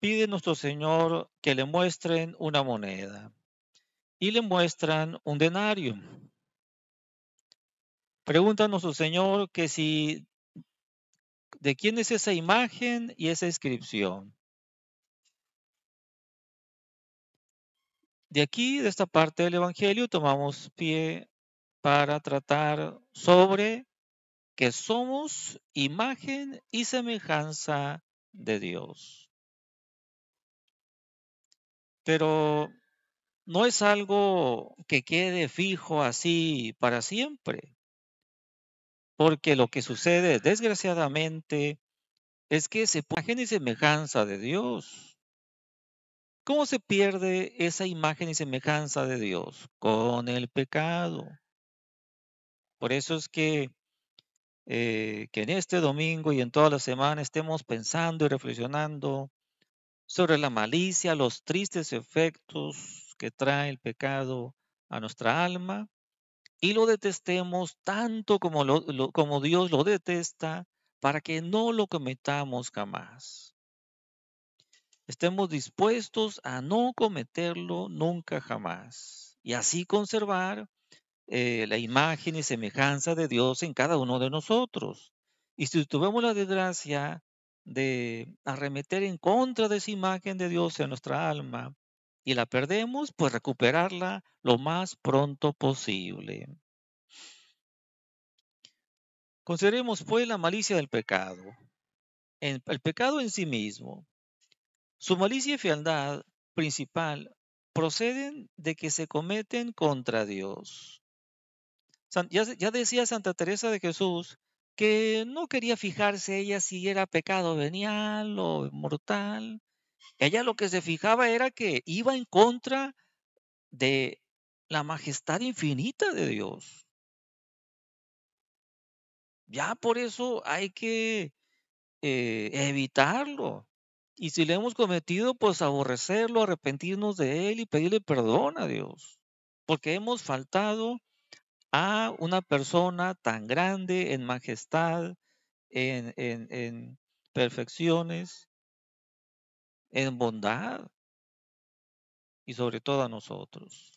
pide nuestro Señor que le muestren una moneda y le muestran un denario. Pregunta nuestro Señor que si de quién es esa imagen y esa inscripción. De aquí, de esta parte del Evangelio, tomamos pie para tratar sobre que somos imagen y semejanza de Dios pero no es algo que quede fijo así para siempre, porque lo que sucede, desgraciadamente, es que se pierde imagen y semejanza de Dios. ¿Cómo se pierde esa imagen y semejanza de Dios? Con el pecado. Por eso es que, eh, que en este domingo y en toda la semana estemos pensando y reflexionando sobre la malicia, los tristes efectos que trae el pecado a nuestra alma y lo detestemos tanto como, Dios lo detesta para que no lo cometamos jamás. Estemos dispuestos a no cometerlo nunca jamás y así conservar eh, la imagen y semejanza de Dios en cada uno de nosotros. Y si tuvimos la desgracia de arremeter en contra de esa imagen de Dios en nuestra alma y la perdemos, pues recuperarla lo más pronto posible. Consideremos pues la malicia del pecado, el pecado en sí mismo. Su malicia y fealdad principal proceden de que se cometen contra Dios. Ya, decía Santa Teresa de Jesús que no quería fijarse ella si era pecado venial o mortal. Ella lo que se fijaba era que iba en contra de la majestad infinita de Dios. Ya por eso hay que eh, evitarlo. Y si le hemos cometido, pues aborrecerlo, arrepentirnos de él y pedirle perdón a Dios. Porque hemos faltado a una persona tan grande en majestad, en, perfecciones, en bondad y sobre todo a nosotros.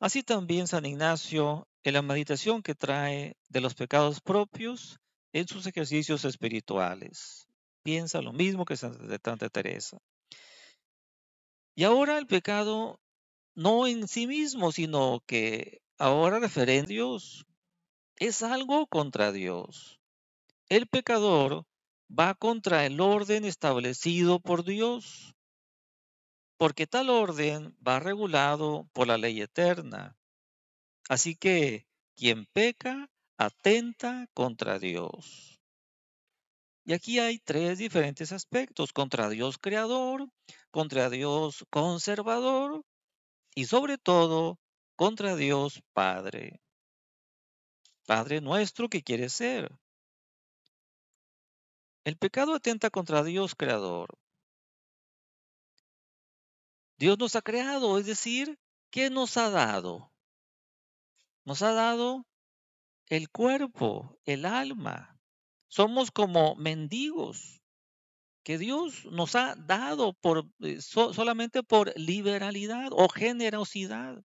Así también San Ignacio, en la meditación que trae de los pecados propios en sus ejercicios espirituales, piensa lo mismo que Santa Teresa. Y ahora el pecado no en sí mismo, sino que Ahora referente Dios, es algo contra Dios. El pecador va contra el orden establecido por Dios, porque tal orden va regulado por la ley eterna. Así que quien peca atenta contra Dios. Y aquí hay tres diferentes aspectos, contra Dios creador, contra Dios conservador y sobre todo contra Dios Padre. Padre nuestro que quiere ser. El pecado atenta contra Dios Creador. Dios nos ha creado, es decir, ¿qué nos ha dado? Nos ha dado el cuerpo, el alma. Somos como mendigos que Dios nos ha dado por, eh, solamente por liberalidad o generosidad.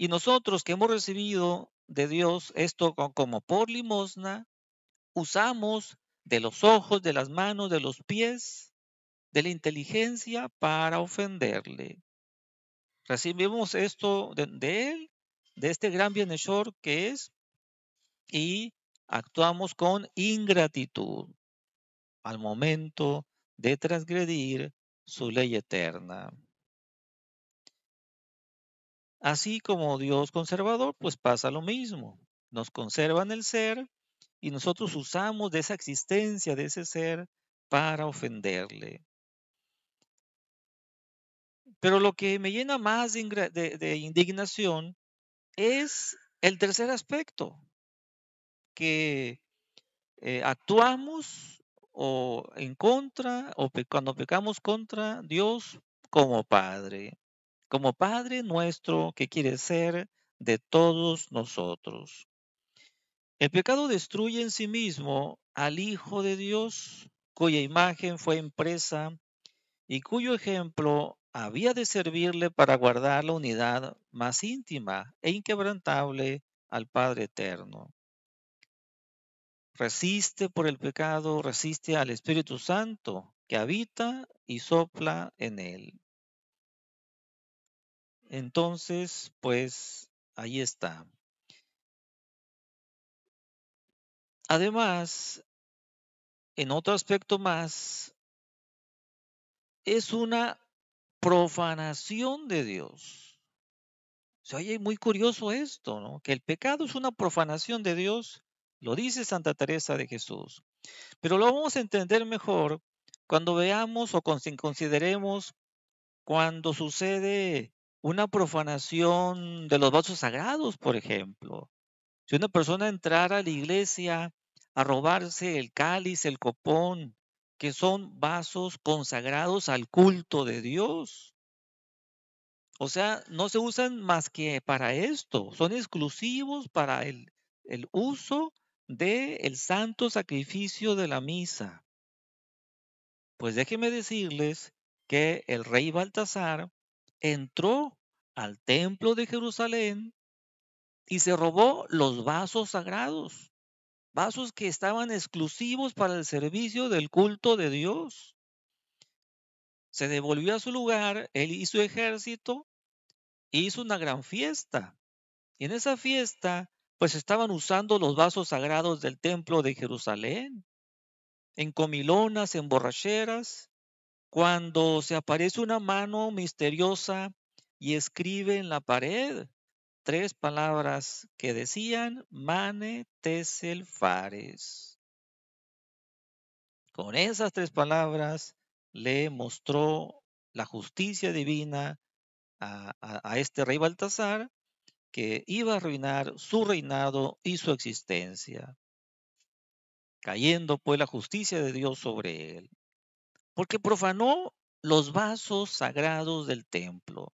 Y nosotros que hemos recibido de Dios esto como por limosna, usamos de los ojos, de las manos, de los pies, de la inteligencia para ofenderle. Recibimos esto de, Él, de este gran bienhechor que es, y actuamos con ingratitud al momento de transgredir su ley eterna. Así como Dios conservador, pues pasa lo mismo. Nos conservan el ser y nosotros usamos de esa existencia, de ese ser, para ofenderle. Pero lo que me llena más de, indignación es el tercer aspecto, que eh, actuamos o en contra, o cuando pecamos contra Dios como Padre como Padre nuestro que quiere ser de todos nosotros. El pecado destruye en sí mismo al Hijo de Dios, cuya imagen fue impresa y cuyo ejemplo había de servirle para guardar la unidad más íntima e inquebrantable al Padre Eterno. Resiste por el pecado, resiste al Espíritu Santo que habita y sopla en él. Entonces, pues ahí está. Además, en otro aspecto más, es una profanación de Dios. Se oye muy curioso esto, ¿no? Que el pecado es una profanación de Dios, lo dice Santa Teresa de Jesús. Pero lo vamos a entender mejor cuando veamos o consideremos cuando sucede una profanación de los vasos sagrados, por ejemplo. Si una persona entrara a la iglesia a robarse el cáliz, el copón, que son vasos consagrados al culto de Dios. O sea, no se usan más que para esto, son exclusivos para el, el uso del el santo sacrificio de la misa. Pues déjenme decirles que el rey Baltasar entró al templo de Jerusalén y se robó los vasos sagrados, vasos que estaban exclusivos para el servicio del culto de Dios. Se devolvió a su lugar, él y su ejército, e hizo una gran fiesta. Y en esa fiesta, pues estaban usando los vasos sagrados del templo de Jerusalén, en comilonas, en borracheras, cuando se aparece una mano misteriosa y escribe en la pared tres palabras que decían Mane teselfares. Con esas tres palabras le mostró la justicia divina a este rey Baltasar que iba a arruinar su reinado y su existencia, cayendo pues la justicia de Dios sobre él porque profanó los vasos sagrados del templo.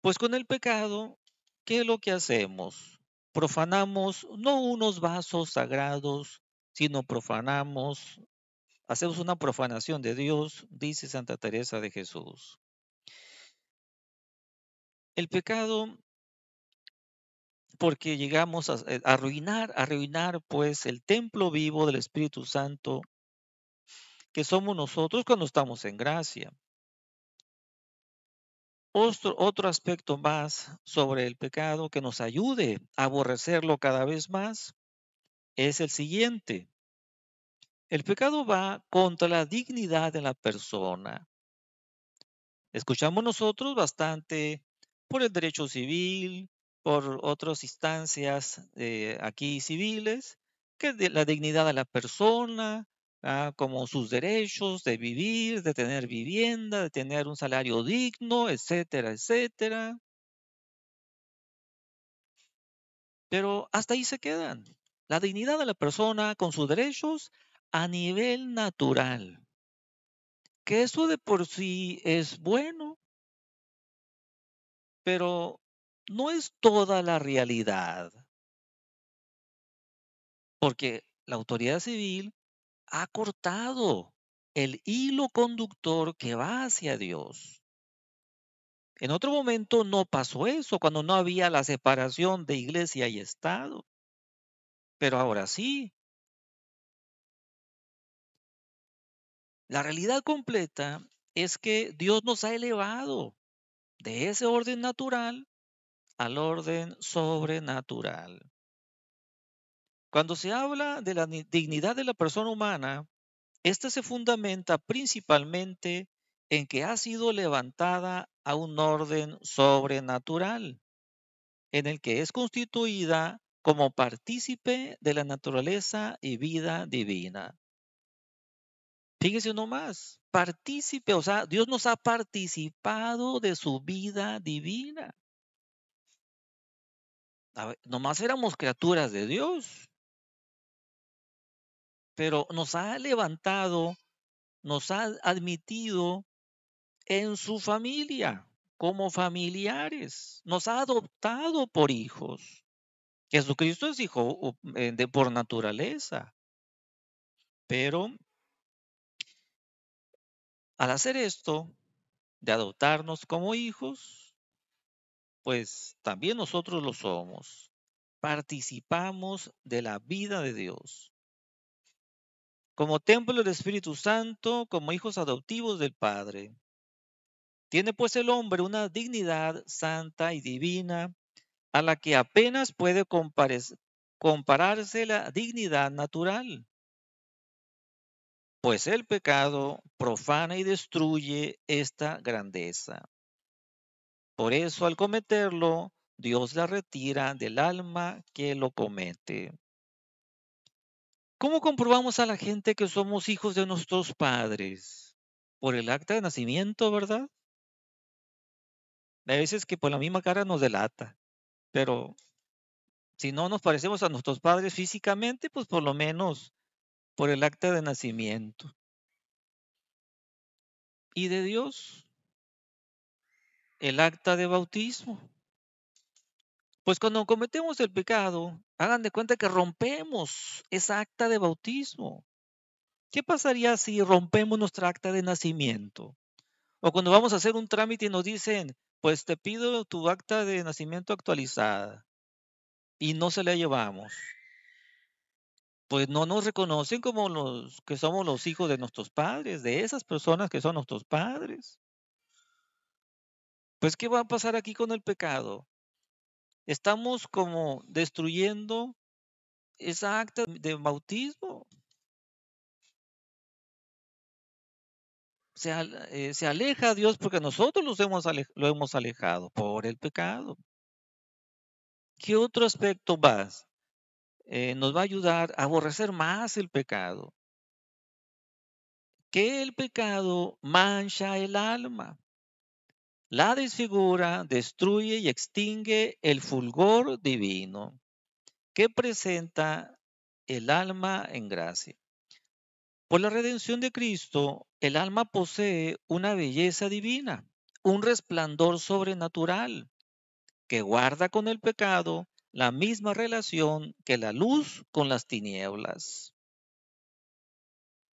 Pues con el pecado, ¿qué es lo que hacemos? Profanamos no unos vasos sagrados, sino profanamos, hacemos una profanación de Dios, dice Santa Teresa de Jesús. El pecado, porque llegamos a eh, arruinar, arruinar pues el templo vivo del Espíritu Santo que somos nosotros cuando estamos en gracia. Otro, aspecto más sobre el pecado que nos ayude a aborrecerlo cada vez más es el siguiente. El pecado va contra la dignidad de la persona. Escuchamos nosotros bastante por el derecho civil, por otras instancias eh, aquí civiles, que de la dignidad de la persona, Ah, como sus derechos de vivir, de tener vivienda, de tener un salario digno, etcétera, etcétera. Pero hasta ahí se quedan. La dignidad de la persona con sus derechos a nivel natural. Que eso de por sí es bueno, pero no es toda la realidad. Porque la autoridad civil ha cortado el hilo conductor que va hacia Dios. En otro momento no pasó eso, cuando no había la separación de iglesia y Estado. Pero ahora sí. La realidad completa es que Dios nos ha elevado de ese orden natural al orden sobrenatural. Cuando se habla de la dignidad de la persona humana, esta se fundamenta principalmente en que ha sido levantada a un orden sobrenatural, en el que es constituida como partícipe de la naturaleza y vida divina. Fíjese nomás, partícipe, o sea, Dios nos ha participado de su vida divina. nomás éramos criaturas de Dios, pero nos ha levantado, nos ha admitido en su familia como familiares, nos ha adoptado por hijos. Jesucristo es hijo eh, de, por naturaleza, pero al hacer esto, de adoptarnos como hijos, pues también nosotros lo somos. Participamos de la vida de Dios como templo del Espíritu Santo, como hijos adoptivos del Padre. Tiene pues el hombre una dignidad santa y divina a la que apenas puede compararse la dignidad natural, pues el pecado profana y destruye esta grandeza. Por eso al cometerlo, Dios la retira del alma que lo comete. ¿Cómo comprobamos a la gente que somos hijos de nuestros padres? Por el acta de nacimiento, ¿verdad? Hay veces que por la misma cara nos delata, pero si no nos parecemos a nuestros padres físicamente, pues por lo menos por el acta de nacimiento. Y de Dios, el acta de bautismo. Pues cuando cometemos el pecado, hagan de cuenta que rompemos esa acta de bautismo. ¿Qué pasaría si rompemos nuestra acta de nacimiento? O cuando vamos a hacer un trámite y nos dicen, pues te pido tu acta de nacimiento actualizada y no se la llevamos. Pues no nos reconocen como los que somos los hijos de nuestros padres, de esas personas que son nuestros padres. Pues ¿qué va a pasar aquí con el pecado? Estamos como destruyendo esa acta de bautismo. Se, eh, aleja a Dios porque nosotros los hemos lo hemos alejado por el pecado. ¿Qué otro aspecto más eh, nos va a ayudar a aborrecer más el pecado? Que el pecado mancha el alma la desfigura, destruye y extingue el fulgor divino que presenta el alma en gracia. Por la redención de Cristo, el alma posee una belleza divina, un resplandor sobrenatural, que guarda con el pecado la misma relación que la luz con las tinieblas.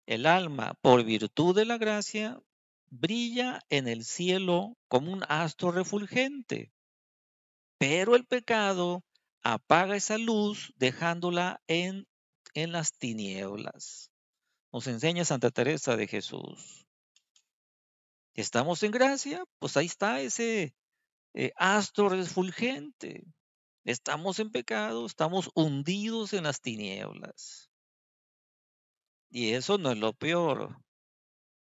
El alma, por virtud de la gracia, brilla en el cielo como un astro refulgente, pero el pecado apaga esa luz dejándola en, en las tinieblas. Nos enseña Santa Teresa de Jesús. Estamos en gracia, pues ahí está ese eh, astro refulgente. Estamos en pecado, estamos hundidos en las tinieblas. Y eso no es lo peor,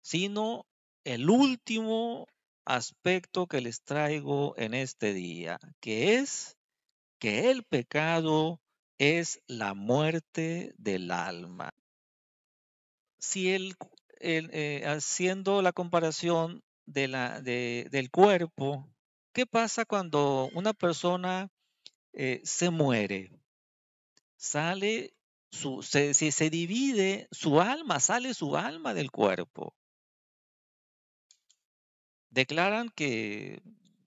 sino el último aspecto que les traigo en este día, que es que el pecado es la muerte del alma. Si el, eh, haciendo la comparación de la, del cuerpo, ¿qué pasa cuando una persona eh, se muere? Sale su, se divide su alma, sale su alma del cuerpo declaran que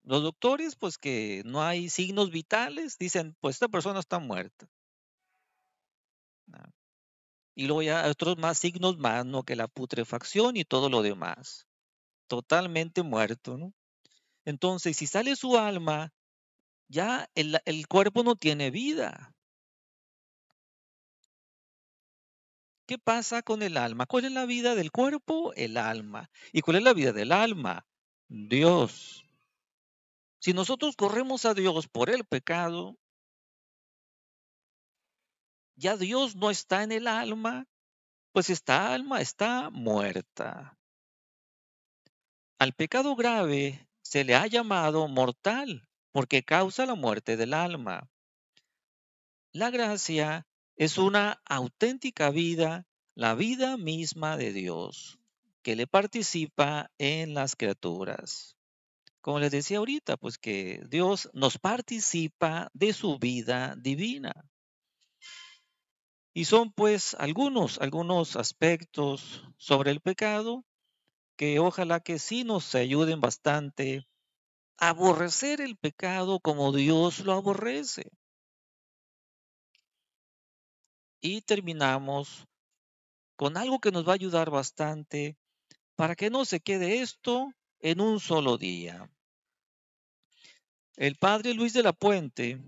los doctores, pues que no hay signos vitales, dicen, pues esta persona está muerta. Ah, y luego ya otros más signos más, ¿no? Que la putrefacción y todo lo demás. Totalmente muerto, ¿no? Entonces, si sale su alma, ya el, el cuerpo no tiene vida. ¿Qué pasa con el alma? ¿Cuál es la vida del cuerpo? El alma. ¿Y cuál es la vida del alma? Dios. Si nosotros corremos a Dios por el pecado, ya Dios no está en el alma, pues esta alma está muerta. Al pecado grave se le ha llamado mortal porque causa la muerte del alma. La gracia es una auténtica vida, la vida misma de Dios que le participa en las criaturas. Como les decía ahorita, pues que Dios nos participa de su vida divina. Y son pues algunos, algunos aspectos sobre el pecado que ojalá que sí nos ayuden bastante a aborrecer el pecado como Dios lo aborrece. Y terminamos con algo que nos va a ayudar bastante para que no se quede esto en un solo día. El padre Luis de la Puente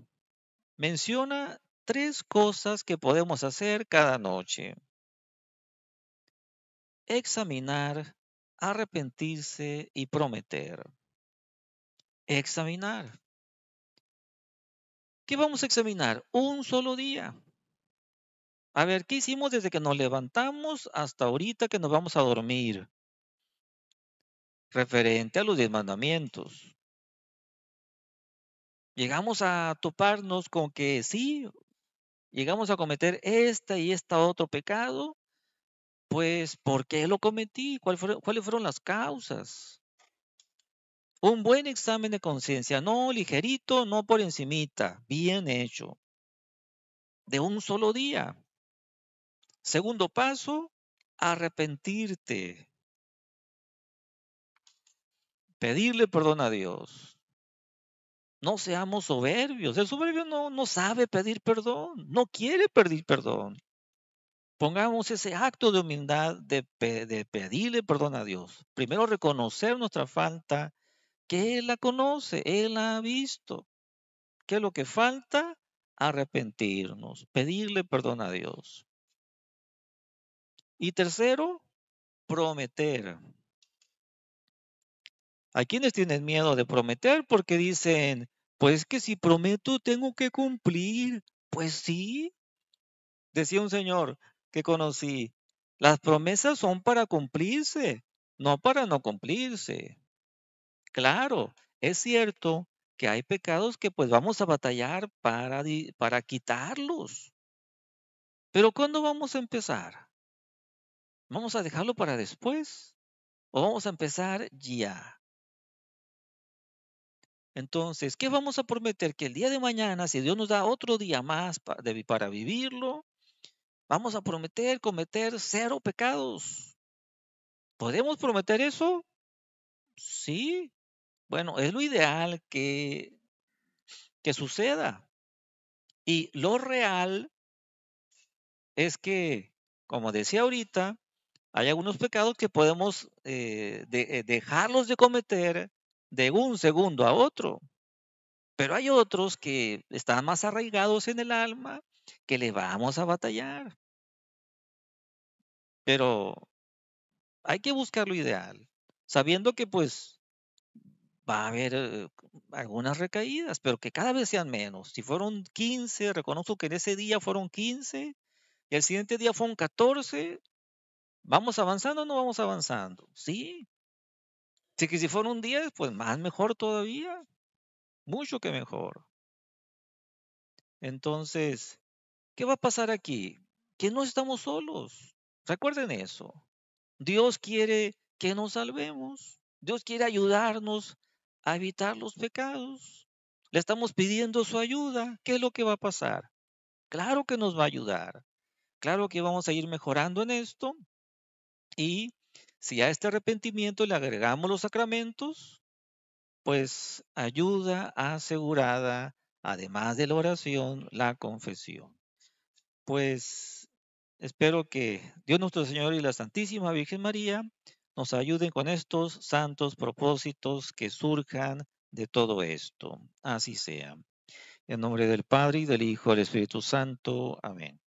menciona tres cosas que podemos hacer cada noche. Examinar, arrepentirse y prometer. Examinar. ¿Qué vamos a examinar? Un solo día. A ver, ¿qué hicimos desde que nos levantamos hasta ahorita que nos vamos a dormir? referente a los diez mandamientos. Llegamos a toparnos con que sí, llegamos a cometer esta y esta otro pecado, pues ¿por qué lo cometí? ¿Cuáles fueron las causas? Un buen examen de conciencia, no ligerito, no por encimita, bien hecho, de un solo día. Segundo paso, arrepentirte pedirle perdón a Dios. No seamos soberbios. El soberbio no, sabe pedir perdón, no quiere pedir perdón. Pongamos ese acto de humildad de, de pedirle perdón a Dios. Primero reconocer nuestra falta, que Él la conoce, Él la ha visto. ¿Qué es lo que falta? Arrepentirnos, pedirle perdón a Dios. Y tercero, prometer. ¿A quiénes tienen miedo de prometer? Porque dicen, pues que si prometo tengo que cumplir. Pues sí. Decía un señor que conocí, las promesas son para cumplirse, no para no cumplirse. Claro, es cierto que hay pecados que pues vamos a batallar para, para quitarlos. Pero ¿cuándo vamos a empezar? ¿Vamos a dejarlo para después? ¿O vamos a empezar ya? Entonces, ¿qué vamos a prometer? Que el día de mañana, si Dios nos da otro día más para vivirlo, vamos a prometer cometer cero pecados. ¿Podemos prometer eso? Sí. Bueno, es lo ideal que, que suceda. Y lo real es que, como decía ahorita, hay algunos pecados que podemos eh, eh, dejarlos de cometer de un segundo a otro. Pero hay otros que están más arraigados en el alma que le vamos a batallar. Pero hay que buscar lo ideal, sabiendo que pues va a haber eh, algunas recaídas, pero que cada vez sean menos. Si fueron 15, reconozco que en ese día fueron 15 y el siguiente día fueron 14. ¿Vamos avanzando o no vamos avanzando? Sí, Así que si fueron un 10, pues más mejor todavía. Mucho que mejor. Entonces, ¿qué va a pasar aquí? Que no estamos solos. Recuerden eso. Dios quiere que nos salvemos. Dios quiere ayudarnos a evitar los pecados. Le estamos pidiendo su ayuda. ¿Qué es lo que va a pasar? Claro que nos va a ayudar. Claro que vamos a ir mejorando en esto y si a este arrepentimiento le agregamos los sacramentos, pues ayuda asegurada, además de la oración, la confesión. Pues espero que Dios nuestro Señor y la Santísima Virgen María nos ayuden con estos santos propósitos que surjan de todo esto. Así sea. En nombre del Padre y del Hijo y del Espíritu Santo. Amén.